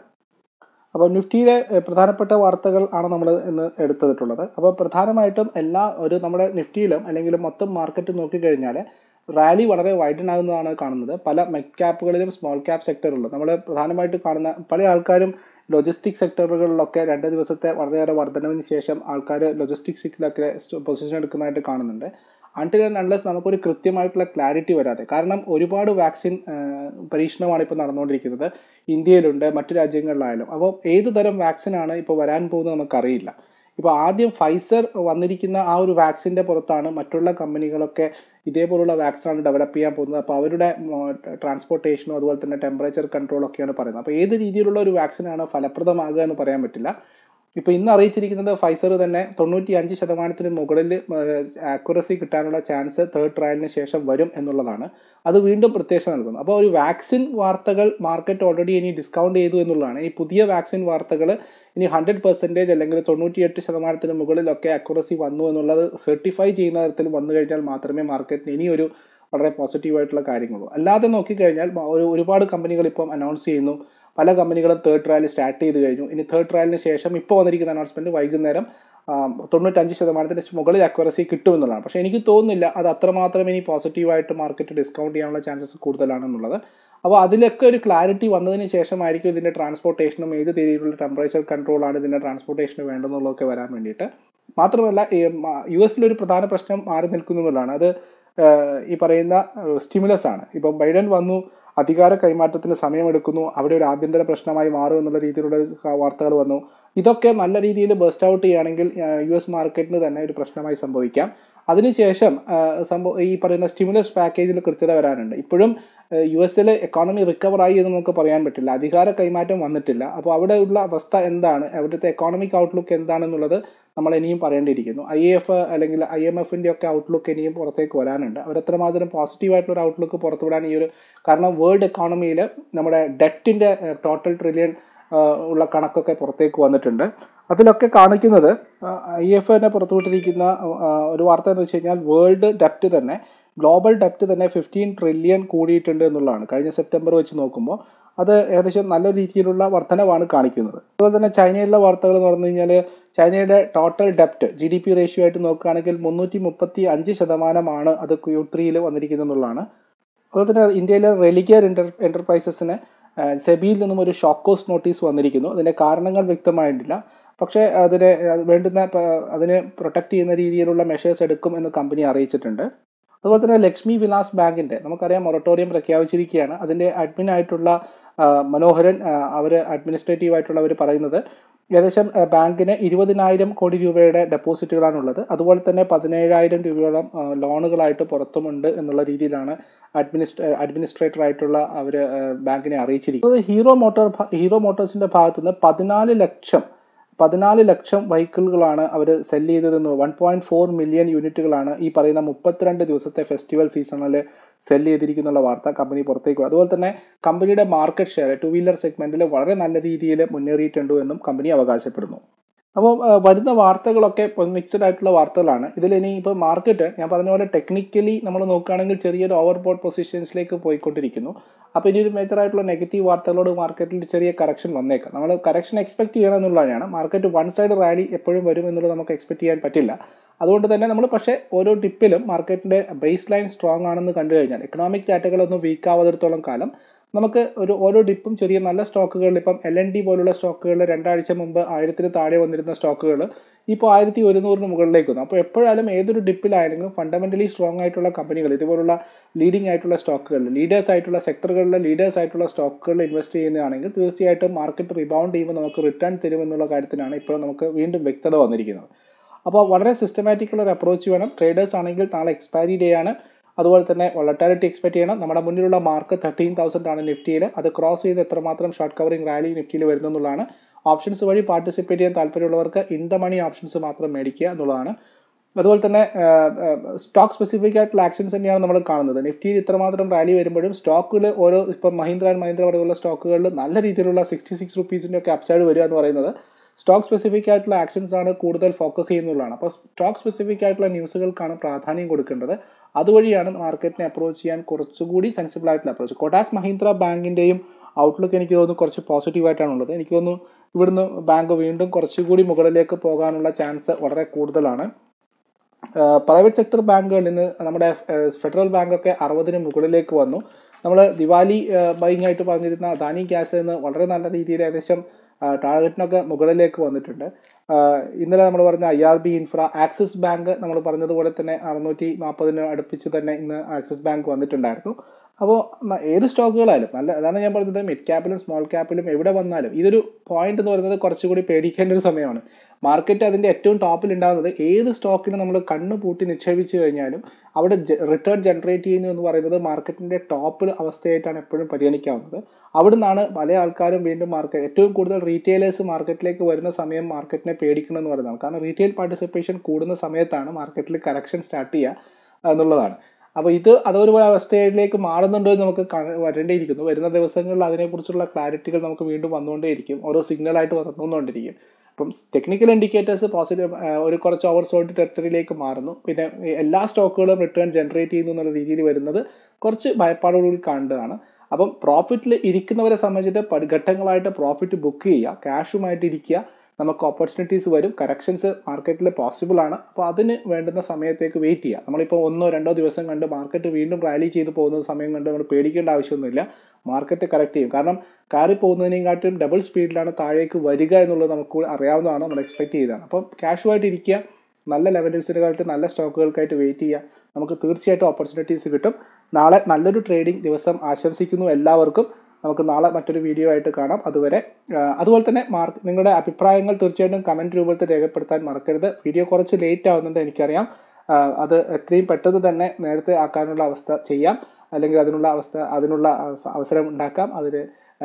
അപ്പോൾ നിഫ്റ്റിയിലെ പ്രധാനപ്പെട്ട വാർത്തകൾ ആണ് നമ്മൾ ഇന്ന് എടുത്തിട്ടുള്ളത് അപ്പോൾ പ്രധാനമായിട്ടും എല്ലാ ഒരു നമ്മുടെ നിഫ്റ്റിയിലും അല്ലെങ്കിൽ മൊത്തം മാർക്കറ്റ് നോക്കിക്കഴിഞ്ഞാൽ റാലി വളരെ വൈഡൻ ആകുന്നതാണ് കാണുന്നത് പല മെഡ് ക്യാപ്പുകളിലും സ്മോൾ ക്യാപ് സെക്ടറിലും നമ്മൾ പ്രധാനമായിട്ട് കാണുന്ന പല ആൾക്കാരും ലോജിസ്റ്റിക് സെക്ടറുകളിലൊക്കെ രണ്ട് ദിവസത്തെ വളരെയേറെ വർധനവിന് ശേഷം ആൾക്കാർ സെക്ടറിലൊക്കെ പൊസിഷൻ എടുക്കുന്നതായിട്ട് കാണുന്നുണ്ട് അണ്ടിൽ ആൻഡ് അൺലെസ് നമുക്കൊരു കൃത്യമായിട്ടുള്ള ക്ലാരിറ്റി വരാതെ കാരണം ഒരുപാട് വാക്സിൻ പരീക്ഷണമാണ് ഇപ്പോൾ നടന്നുകൊണ്ടിരിക്കുന്നത് ഇന്ത്യയിലുണ്ട് മറ്റു രാജ്യങ്ങളിലായാലും അപ്പോൾ ഏത് തരം വാക്സിനാണ് ഇപ്പോൾ വരാൻ പോകുന്നത് നമുക്കറിയില്ല ഇപ്പോൾ ആദ്യം ഫൈസർ വന്നിരിക്കുന്ന ആ ഒരു വാക്സിൻ്റെ പുറത്താണ് മറ്റുള്ള കമ്പനികളൊക്കെ ഇതേപോലുള്ള വാക്സിനാണ് ഡെവലപ്പ് ചെയ്യാൻ പോകുന്നത് അപ്പോൾ അവരുടെ ട്രാൻസ്പോർട്ടേഷനും അതുപോലെ തന്നെ ടെമ്പറേച്ചർ കൺട്രോളൊക്കെയാണ് പറയുന്നത് അപ്പോൾ ഏത് രീതിയിലുള്ള ഒരു വാക്സിനാണ് ഫലപ്രദമാകുക എന്ന് പറയാൻ പറ്റില്ല ഇപ്പോൾ ഇന്ന് അറിയിച്ചിരിക്കുന്നത് ഫൈസർ തന്നെ തൊണ്ണൂറ്റി അഞ്ച് ശതമാനത്തിന് മുകളിൽ ആക്യുറസി കിട്ടാനുള്ള ചാൻസ് തേർഡ് ട്രയലിന് ശേഷം വരും എന്നുള്ളതാണ് അത് വീണ്ടും പ്രത്യേകത നൽകുന്നു അപ്പോൾ ഒരു വാക്സിൻ വാർത്തകൾ മാർക്കറ്റ് ഓൾറെഡി ഇനി ഡിസ്കൗണ്ട് ചെയ്തു എന്നുള്ളതാണ് ഈ പുതിയ വാക്സിൻ വാർത്തകൾ ഇനി ഹൺഡ്രഡ് പെർസെൻറ്റേജ് അല്ലെങ്കിൽ തൊണ്ണൂറ്റിയെട്ട് ശതമാനത്തിന് മുകളിലൊക്കെ അക്യുറസി വന്നു എന്നുള്ളത് സർട്ടിഫൈ ചെയ്യുന്ന തരത്തിൽ വന്നു കഴിഞ്ഞാൽ മാത്രമേ മാർക്കറ്റിന് ഇനിയൊരു വളരെ പോസിറ്റീവായിട്ടുള്ള കാര്യങ്ങളുള്ളൂ അല്ലാതെ നോക്കിക്കഴിഞ്ഞാൽ ഒരു ഒരുപാട് കമ്പനികൾ ഇപ്പം അനൗൺസ് ചെയ്യുന്നു പല കമ്പനികളും തേർഡ് ട്രയൽ സ്റ്റാർട്ട് ചെയ്ത് കഴിഞ്ഞു ഇനി തേർഡ് ട്രയലിന് ശേഷം ഇപ്പോൾ വന്നിരിക്കുന്ന അനൗൺസ്മെൻറ്റ് വൈകുന്നേരം തൊണ്ണൂറ്റഞ്ച് ശതമാനത്തിൻ്റെ മുകളിൽ അക്വറസി കിട്ടുമെന്നുള്ളതാണ് പക്ഷേ എനിക്ക് തോന്നുന്നില്ല അത് അത്രമാത്രം ഇനി പോസിറ്റീവായിട്ട് മാർക്കറ്റ് ഡിസ്കൗണ്ട് ചെയ്യാനുള്ള ചാൻസസ് കൂടുതലാണെന്നുള്ളത് അപ്പോൾ അതിലൊക്കെ ഒരു ക്ലാരിറ്റി വന്നതിന് ശേഷമായിരിക്കും ഇതിൻ്റെ ട്രാൻസ്പോർട്ടേഷനും ഏത് രീതിയിലുള്ള ടെമ്പറേച്ചർ കൺട്രോളാണ് ഇതിൻ്റെ ട്രാൻസ്പോർട്ടേഷന് വേണ്ടെന്നുള്ളതൊക്കെ വരാൻ വേണ്ടിയിട്ട് മാത്രമല്ല യു ഒരു പ്രധാന പ്രശ്നം മാറി നിൽക്കുന്നു എന്നുള്ളതാണ് അത് ഈ പറയുന്ന സ്റ്റിമുലസ് ആണ് ഇപ്പം ബൈഡൻ വന്നു അധികാര കൈമാറ്റത്തിന് സമയമെടുക്കുന്നു അവിടെ ഒരു ആഭ്യന്തര പ്രശ്നമായി മാറും എന്നുള്ള രീതിയിലുള്ള വാർത്തകൾ വന്നു ഇതൊക്കെ നല്ല രീതിയിൽ ബസ്റ്റ് ഔട്ട് ചെയ്യുകയാണെങ്കിൽ യു എസ് മാർക്കറ്റിന് തന്നെ ഒരു പ്രശ്നമായി സംഭവിക്കാം അതിനുശേഷം സംഭവം ഈ പറയുന്ന സ്റ്റിമുലസ് പാക്കേജിൽ കൃത്യത വരാനുണ്ട് ഇപ്പോഴും യു എസിലെ എക്കോണമി റിക്കവറായി എന്ന് നമുക്ക് പറയാൻ പറ്റില്ല അധികാര കൈമാറ്റം വന്നിട്ടില്ല അപ്പോൾ അവിടെയുള്ള അവസ്ഥ എന്താണ് അവിടുത്തെ എക്കോണമിക് ഔട്ട്ലുക്ക് എന്താണെന്നുള്ളത് നമ്മൾ ഇനിയും പറയേണ്ടിയിരിക്കുന്നു ഐ എഫ് അല്ലെങ്കിൽ ഐ എം എഫിൻ്റെ ഒക്കെ ഔട്ട്ലുക്ക് ഇനിയും പുറത്തേക്ക് വരാനുണ്ട് അവരത്രമാത്രം പോസിറ്റീവായിട്ടുള്ള ഔട്ട്ലുക്ക് പുറത്തു വിടാൻ ഈ ഒരു കാരണം വേൾഡ് എക്കോണമിയിൽ നമ്മുടെ ഡെറ്റിൻ്റെ ടോട്ടൽ ട്രില്യൺ ഉള്ള കണക്കൊക്കെ പുറത്തേക്ക് വന്നിട്ടുണ്ട് അതിലൊക്കെ കാണിക്കുന്നത് ഐ എഫ് തന്നെ പുറത്തുവിട്ടിരിക്കുന്ന ഒരു വാർത്ത എന്ന് വെച്ച് കഴിഞ്ഞാൽ വേൾഡ് ഡെപ്റ്റ് തന്നെ ഗ്ലോബൽ ഡെപ്റ്റ് തന്നെ ഫിഫ്റ്റീൻ ട്രില്യൺ കൂടിയിട്ടുണ്ട് എന്നുള്ളതാണ് കഴിഞ്ഞ സെപ്റ്റംബർ വെച്ച് നോക്കുമ്പോൾ അത് ഏകദേശം നല്ല രീതിയിലുള്ള വർധനവാണ് കാണിക്കുന്നത് അതുപോലെ തന്നെ ചൈനയിലുള്ള വാർത്തകൾ എന്ന് പറഞ്ഞു കഴിഞ്ഞാൽ ചൈനയുടെ ടോട്ടൽ ഡെപ്റ്റ് ജി ഡി പി റേഷ്യോ ആയിട്ട് നോക്കുകയാണെങ്കിൽ മുന്നൂറ്റി മുപ്പത്തി അഞ്ച് ശതമാനമാണ് അത് ക്യൂ ത്രീയിൽ വന്നിരിക്കുന്നത് എന്നുള്ളതാണ് അതുപോലെ തന്നെ ഇന്ത്യയിലെ റെലിഗിയർ എൻ്റർ എൻ്റർപ്രൈസസിന് സെബിയിൽ നിന്നും ഒരു ഷോക്കോസ് നോട്ടീസ് വന്നിരിക്കുന്നു അതിൻ്റെ കാരണങ്ങൾ വ്യക്തമായിട്ടില്ല പക്ഷേ അതിനെ വേണ്ടുന്ന അതിനെ പ്രൊട്ടക്റ്റ് ചെയ്യുന്ന രീതിയിലുള്ള മെഷേഴ്സ് എടുക്കും എന്ന് കമ്പനി അറിയിച്ചിട്ടുണ്ട് അതുപോലെ തന്നെ ലക്ഷ്മി വിലാസ് ബാങ്കിൻ്റെ നമുക്കറിയാം മൊറട്ടോറിയം പ്രഖ്യാപിച്ചിരിക്കുകയാണ് അതിൻ്റെ അഡ്മിൻ ആയിട്ടുള്ള മനോഹരൻ അവർ അഡ്മിനിസ്ട്രേറ്റീവ് ആയിട്ടുള്ളവർ പറയുന്നത് ഏകദേശം ബാങ്കിന് ഇരുപതിനായിരം കോടി രൂപയുടെ ഡെപ്പോസിറ്റുകളാണുള്ളത് അതുപോലെ തന്നെ പതിനേഴായിരം രൂപയോളം ലോണുകളായിട്ട് പുറത്തുമുണ്ട് എന്നുള്ള രീതിയിലാണ് അഡ്മിനിസ്ട്രേ അഡ്മിനിസ്ട്രേറ്റർ ആയിട്ടുള്ള അവർ ബാങ്കിനെ അറിയിച്ചിരിക്കുന്നത് ഹീറോ മോട്ടോർ ഹീറോ മോട്ടോഴ്സിൻ്റെ ഭാഗത്തുനിന്ന് പതിനാല് ലക്ഷം പതിനാല് ലക്ഷം വെഹിക്കിളുകളാണ് അവർ സെല്ല് ചെയ്തതെന്ന് വൺ പോയിൻറ്റ് ഫോർ മില്യൺ യൂണിറ്റുകളാണ് ഈ പറയുന്ന മുപ്പത്തിരണ്ട് ദിവസത്തെ ഫെസ്റ്റിവൽ സീസണിൽ സെല്ല് ചെയ്തിരിക്കുന്നുള്ള വാർത്ത കമ്പനി പുറത്തേക്ക് അതുപോലെ തന്നെ കമ്പനിയുടെ മാർക്കറ്റ് ഷെയർ ടു വീലർ സെഗ്മെൻറ്റിൽ വളരെ നല്ല രീതിയിൽ മുന്നേറിയിട്ടുണ്ട് എന്നും കമ്പനി അവകാശപ്പെടുന്നു അപ്പോൾ വരുന്ന വാർത്തകളൊക്കെ മിക്സഡ് ആയിട്ടുള്ള വാർത്തകളാണ് ഇതിൽ ഇനി ഇപ്പോൾ മാർക്കറ്റ് ഞാൻ പറഞ്ഞ പോലെ ടെക്നിക്കലി നമ്മൾ നോക്കുകയാണെങ്കിൽ ചെറിയൊരു ഓവർബോട്ട് പൊസിഷൻസിലേക്ക് പോയിക്കൊണ്ടിരിക്കുന്നു അപ്പോൾ ഇനി ഒരു ആയിട്ടുള്ള നെഗറ്റീവ് വാർത്തകളോട് മാർക്കറ്റിൽ ചെറിയ കറക്ഷൻ വന്നേക്കാം നമ്മൾ കറക്ഷൻ എക്സ്പെക്ട് ചെയ്യണം എന്നുള്ളതാണ് മാർക്കറ്റ് വൺ സൈഡ് റാലി എപ്പോഴും വരും എന്നുള്ളത് നമുക്ക് എക്സ്പെക്ട് ചെയ്യാൻ പറ്റില്ല അതുകൊണ്ട് തന്നെ നമ്മൾ പക്ഷേ ഓരോ ടിപ്പിലും മാർക്കറ്റിൻ്റെ ബേസ് ലൈൻ സ്ട്രോങ് ആണെന്ന് കണ്ടു കഴിഞ്ഞാൽ എക്കണോമിക് ഡാറ്റകളൊന്നും വീക്കാവാതിടത്തോളം കാലം നമുക്ക് ഒരു ഓരോ ഡിപ്പും ചെറിയ നല്ല സ്റ്റോക്കുകളിൽ ഇപ്പം എൽ എൻ ഡി പോലുള്ള സ്റ്റോക്കുകൾ രണ്ടാഴ്ച മുമ്പ് ആയിരത്തിന് താഴെ വന്നിരുന്ന സ്റ്റോക്കുകൾ ഇപ്പോൾ ആയിരത്തി ഒരുന്നൂറിന് മുകളിലേക്ക് വന്നു അപ്പോൾ എപ്പോഴായാലും ഏതൊരു ഡിപ്പിലായാലും ഫണ്ടമെൻ്റലി സ്ട്രോങ് ആയിട്ടുള്ള കമ്പനികൾ ഇതുപോലുള്ള ലീഡിംഗ് ആയിട്ടുള്ള സ്റ്റോക്കുകൾ ലീഡേഴ്സ് ആയിട്ടുള്ള സെക്ടറുകളിലെ ലീഡേഴ്സ് ആയിട്ടുള്ള സ്റ്റോക്കുകളിൽ ഇൻവെസ്റ്റ് ചെയ്യുന്നതാണെങ്കിൽ തീർച്ചയായിട്ടും മാർക്കറ്റ് റിബൗണ്ട് ചെയ്യുമ്പോൾ നമുക്ക് റിട്ടേൺ തരുമെന്നുള്ള കാര്യത്തിനാണ് ഇപ്പോൾ നമുക്ക് വീണ്ടും വ്യക്തത വന്നിരിക്കുന്നത് അപ്പോൾ വളരെ സിസ്റ്റമാറ്റിക്കുള്ള ഒരു അപ്രോച്ച് വേണം ട്രേഡേഴ്സ് ആണെങ്കിൽ നാളെ എക്സ്പയറി ഡേ ആണ് അതുപോലെ തന്നെ വളട്ടാലിറ്റി എക്സ്പെക്ട് ചെയ്യണം നമ്മുടെ മുന്നിലുള്ള മാർക്ക് തേർട്ടീൻ തൗസൻഡ് ആണ് നിഫ്റ്റിയിൽ അത് ക്രോസ് ചെയ്ത് എത്രമാത്രം ഷോർട്ട് കവറിംഗ് റാലി നിഫ്റ്റിയിൽ വരുന്നതെന്നുള്ളതാണ് ഓപ്ഷൻസ് വഴി പാർട്ടിസിപ്പേറ്റ് ചെയ്യാൻ താല്പര്യമുള്ളവർക്ക് ഇൻ ദ മണി ഓപ്ഷൻസ് മാത്രം മേടിക്കുക എന്നുള്ളതാണ് അതുപോലെ തന്നെ സ്റ്റോക്ക് സ്പെസിഫിക് ആയിട്ടുള്ള ആക്ഷൻസ് തന്നെയാണ് നമ്മൾ കാണുന്നത് നിഫ്റ്റിയിൽ ഇത്രമാത്രം റാലി വരുമ്പോഴും സ്റ്റോക്കിൽ ഓരോ ഇപ്പം മഹീന്ദ്ര ആൻഡ് മഹീന്ദ്ര പോലെയുള്ള സ്റ്റോക്കുകളിൽ നല്ല രീതിയിലുള്ള സിക്സ്റ്റി സിക്സ് റുപ്പീസിൻ്റെ ഒക്കെ അപ്സൈഡ് വരിക എന്ന് പറയുന്നത് സ്റ്റോക്ക് സ്പെസിഫിക് ആയിട്ടുള്ള ആക്ഷൻസ് ആണ് കൂടുതൽ ഫോക്കസ് ചെയ്യുന്നതാണ് അപ്പോൾ സ്റ്റോക്ക് സ്പെസിഫിക് ആയിട്ടുള്ള ന്യൂസുകൾക്കാണ് പ്രാധാന്യം കൊടുക്കേണ്ടത് അതുവഴിയാണ് മാർക്കറ്റിനെ അപ്രോച്ച് ചെയ്യാൻ കുറച്ചുകൂടി സെൻസിബിൾ ആയിട്ടുള്ള അപ്രോച്ച് കൊടാക് മഹീന്ദ്ര ബാങ്കിൻ്റെയും ഔട്ട്ലുക്ക് എനിക്ക് തോന്നുന്നു കുറച്ച് പോസിറ്റീവായിട്ടാണ് ഉള്ളത് എനിക്ക് തോന്നുന്നു ഇവിടുന്ന് ബാങ്ക് വീണ്ടും കുറച്ചുകൂടി മുകളിലേക്ക് പോകാനുള്ള ചാൻസ് വളരെ കൂടുതലാണ് പ്രൈവറ്റ് സെക്ടർ ബാങ്കുകളിൽ നിന്ന് നമ്മുടെ ഫെഡറൽ ബാങ്കൊക്കെ അറുപതിന് മുകളിലേക്ക് വന്നു നമ്മൾ ദിവാലി ബൈങ് ആയിട്ട് പറഞ്ഞിരുന്ന അദാനി ഗ്യാസ് എന്ന് വളരെ നല്ല രീതിയിൽ ഏകദേശം ടാർഗറ്റിനൊക്കെ മുകളിലേക്ക് വന്നിട്ടുണ്ട് ഇന്നലെ നമ്മൾ പറഞ്ഞ I R B infra Axis bank നമ്മൾ പറഞ്ഞതുപോലെ തന്നെ അറുന്നൂറ്റി നാൽപ്പതിന് അടുപ്പിച്ച് തന്നെ ഇന്ന് ആക്സിസ് ബാങ്ക് വന്നിട്ടുണ്ടായിരുന്നു അപ്പോൾ ഏത് സ്റ്റോക്കുകളായാലും നല്ല അതാണ് ഞാൻ പറഞ്ഞത് മിഡ് ക്യാപ്പിലും സ്മോൾ ക്യാപ്പിലും എവിടെ വന്നാലും ഇതൊരു പോയിന്റ് എന്ന് പറയുന്നത് കുറച്ചുകൂടി പേടിക്കേണ്ട ഒരു സമയമാണ് മാർക്കറ്റ് അതിൻ്റെ ഏറ്റവും ടോപ്പിൽ ഉണ്ടാകുന്നത് ഏത് സ്റ്റോക്കിന് നമ്മൾ കണ്ണു പൂട്ടി നിക്ഷേപിച്ച് കഴിഞ്ഞാലും അവിടെ റിട്ടേൺ ജനറേറ്റ് ചെയ്യുന്നു എന്ന് പറയുന്നത് മാർക്കറ്റിൻ്റെ ടോപ്പിൽ അവസ്ഥയായിട്ടാണ് എപ്പോഴും പരിഗണിക്കാവുന്നത് അവിടെ നിന്നാണ് പല ആൾക്കാരും വീണ്ടും മാർക്കറ്റ് ഏറ്റവും കൂടുതൽ റീറ്റെയിലേഴ്സ് മാർക്കറ്റിലേക്ക് വരുന്ന സമയം മാർക്കറ്റിനെ പേടിക്കണം എന്ന് പറയുന്നതാണ് കാരണം റീറ്റെയിൽ പാർട്ടിസിപ്പേഷൻ കൂടുന്ന സമയത്താണ് മാർക്കറ്റിൽ കറക്ഷൻ സ്റ്റാർട്ട് ചെയ്യുക എന്നുള്ളതാണ് അപ്പോൾ ഇത് അതൊരു അവസ്ഥയിലേക്ക് മാറുന്നുണ്ടോ എന്ന് നമുക്ക് വരേണ്ടിയിരിക്കുന്നു വരുന്ന ദിവസങ്ങളിൽ അതിനെക്കുറിച്ചുള്ള ക്ലാരിറ്റികൾ നമുക്ക് വീണ്ടും വന്നുകൊണ്ടേയിരിക്കും ഓരോ സിഗ്നലായിട്ട് വന്നുകൊണ്ടിരിക്കും അപ്പം ടെക്നിക്കൽ ഇൻഡിക്കേറ്റേഴ്സ് പോസിറ്റീവ് ഒരു കുറച്ച് ഓവർ സോൾഡ് ടെറിട്ടറിയിലേക്ക് മാറുന്നു പിന്നെ എല്ലാ സ്റ്റോക്കുകളും റിട്ടേൺ ജനറേറ്റ് ചെയ്യുന്നു എന്നുള്ള രീതിയിൽ വരുന്നത് കുറച്ച് ഭയപ്പാടോടുകൂടി കാണേണ്ടതാണ് അപ്പം പ്രോഫിറ്റിൽ ഇരിക്കുന്നവരെ സംബന്ധിച്ചിട്ട് ഘട്ടങ്ങളായിട്ട് പ്രോഫിറ്റ് ബുക്ക് ചെയ്യുക ക്യാഷുമായിട്ട് ഇരിക്കുക നമുക്ക് ഓപ്പർച്യൂണിറ്റീസ് വരും കറക്ഷൻസ് മാർക്കറ്റിൽ പോസിബിൾ ആണ് അപ്പോൾ അതിന് വേണ്ടുന്ന സമയത്തേക്ക് വെയിറ്റ് ചെയ്യുക നമ്മളിപ്പോൾ ഒന്നോ രണ്ടോ ദിവസം കണ്ട് മാർക്കറ്റ് വീണ്ടും റാലി ചെയ്ത് പോകുന്ന സമയം കണ്ട് നമ്മൾ പേടിക്കേണ്ട ആവശ്യമൊന്നുമില്ല മാർക്കറ്റ് കറക്റ്റ് ചെയ്യും കാരണം കാറി പോകുന്നതിനെക്കാട്ടും ഡബിൾ സ്പീഡിലാണ് താഴേക്ക് വരിക എന്നുള്ളത് നമുക്ക് അറിയാവുന്നതാണ് നമ്മൾ എക്സ്പെക്ട് ചെയ്തതാണ് അപ്പോൾ ക്യാഷുമായിട്ട് ഇരിക്കുക നല്ല ലെവലിൽസിനായിട്ട് നല്ല സ്റ്റോക്കുകൾക്കായിട്ട് വെയിറ്റ് ചെയ്യുക നമുക്ക് തീർച്ചയായിട്ടും ഓപ്പർച്യൂണിറ്റീസ് കിട്ടും നാളെ നല്ലൊരു ട്രേഡിംഗ് ദിവസം ആശംസിക്കുന്നു എല്ലാവർക്കും നമുക്ക് നാളെ മറ്റൊരു വീഡിയോ ആയിട്ട് കാണാം അതുവരെ അതുപോലെ തന്നെ മാർക്ക് നിങ്ങളുടെ അഭിപ്രായങ്ങൾ തീർച്ചയായിട്ടും കമൻറ്റ് രൂപത്തിൽ രേഖപ്പെടുത്താൻ മറക്കരുത് വീഡിയോ കുറച്ച് ലേറ്റ് ആവുന്നുണ്ട് എനിക്കറിയാം അത് എത്രയും പെട്ടെന്ന് തന്നെ നേരത്തെ ആക്കാനുള്ള അവസ്ഥ ചെയ്യാം അല്ലെങ്കിൽ അതിനുള്ള അവസ്ഥ അതിനുള്ള അവസരം ഉണ്ടാക്കാം അതിന്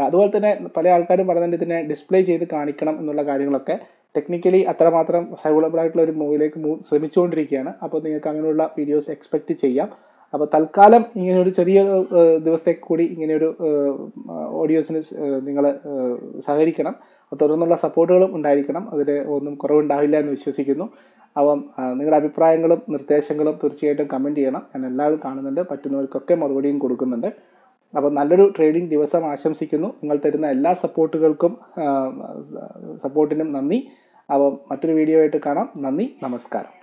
അതുപോലെ തന്നെ പല ആൾക്കാരും പറയുന്നുണ്ട് ഇതിനെ ഡിസ്പ്ലേ ചെയ്ത് കാണിക്കണം എന്നുള്ള കാര്യങ്ങളൊക്കെ ടെക്നിക്കലി അത്രമാത്രം സൈവളബിൾ ആയിട്ടുള്ള ഒരു മൂവിലേക്ക് ശ്രമിച്ചുകൊണ്ടിരിക്കുകയാണ് അപ്പോൾ നിങ്ങൾക്ക് അങ്ങനെയുള്ള വീഡിയോസ് എക്സ്പെക്റ്റ് ചെയ്യാം അപ്പോൾ തൽക്കാലം ഇങ്ങനെയൊരു ചെറിയ ദിവസത്തെ കൂടി ഇങ്ങനെയൊരു ഓഡിയോസിന് നിങ്ങൾ സഹകരിക്കണം തുടർന്നുള്ള സപ്പോർട്ടുകളും ഉണ്ടായിരിക്കണം അതിൽ ഒന്നും കുറവുണ്ടാവില്ല എന്ന് വിശ്വസിക്കുന്നു അപ്പം നിങ്ങളുടെ അഭിപ്രായങ്ങളും നിർദ്ദേശങ്ങളും തീർച്ചയായിട്ടും കമൻറ്റ് ചെയ്യണം ഞാൻ എല്ലാവരും കാണുന്നുണ്ട് പറ്റുന്നവർക്കൊക്കെ മറുപടിയും കൊടുക്കുന്നുണ്ട് അപ്പോൾ നല്ലൊരു ട്രേഡിംഗ് ദിവസം ആശംസിക്കുന്നു നിങ്ങൾ തരുന്ന എല്ലാ സപ്പോർട്ടുകൾക്കും സപ്പോർട്ടിനും നന്ദി അപ്പം മറ്റൊരു വീഡിയോ ആയിട്ട് കാണാം നന്ദി നമസ്കാരം